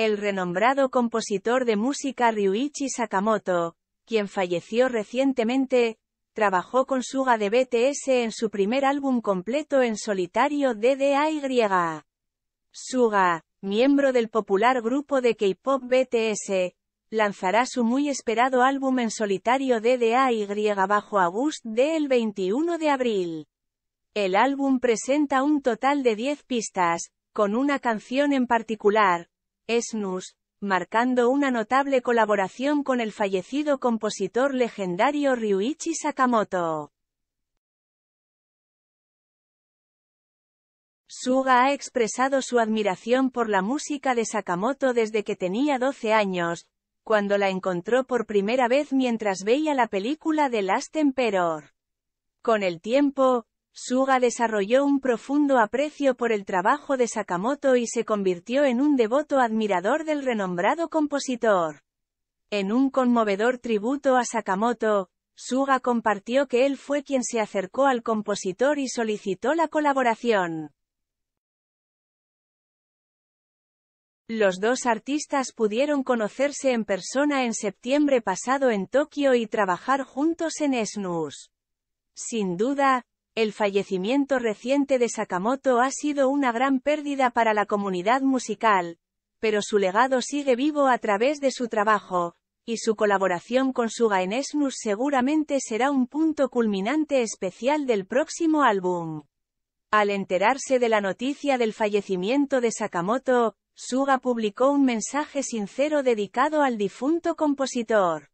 El renombrado compositor de música Ryuichi Sakamoto, quien falleció recientemente, trabajó con Suga de BTS en su primer álbum completo en solitario DDAY. Suga, miembro del popular grupo de K-pop BTS, lanzará su muy esperado álbum en solitario DDAY bajo August D el 21 de abril. El álbum presenta un total de 10 pistas, con una canción en particular, Esnus, marcando una notable colaboración con el fallecido compositor legendario Ryuichi Sakamoto. Suga ha expresado su admiración por la música de Sakamoto desde que tenía 12 años, cuando la encontró por primera vez mientras veía la película The Last Emperor. Con el tiempo, Suga desarrolló un profundo aprecio por el trabajo de Sakamoto y se convirtió en un devoto admirador del renombrado compositor. En un conmovedor tributo a Sakamoto, Suga compartió que él fue quien se acercó al compositor y solicitó la colaboración. Los dos artistas pudieron conocerse en persona en septiembre pasado en Tokio y trabajar juntos en SNUS. Sin duda, el fallecimiento reciente de Sakamoto ha sido una gran pérdida para la comunidad musical, pero su legado sigue vivo a través de su trabajo, y su colaboración con Suga en Esnus seguramente será un punto culminante especial del próximo álbum. Al enterarse de la noticia del fallecimiento de Sakamoto, Suga publicó un mensaje sincero dedicado al difunto compositor.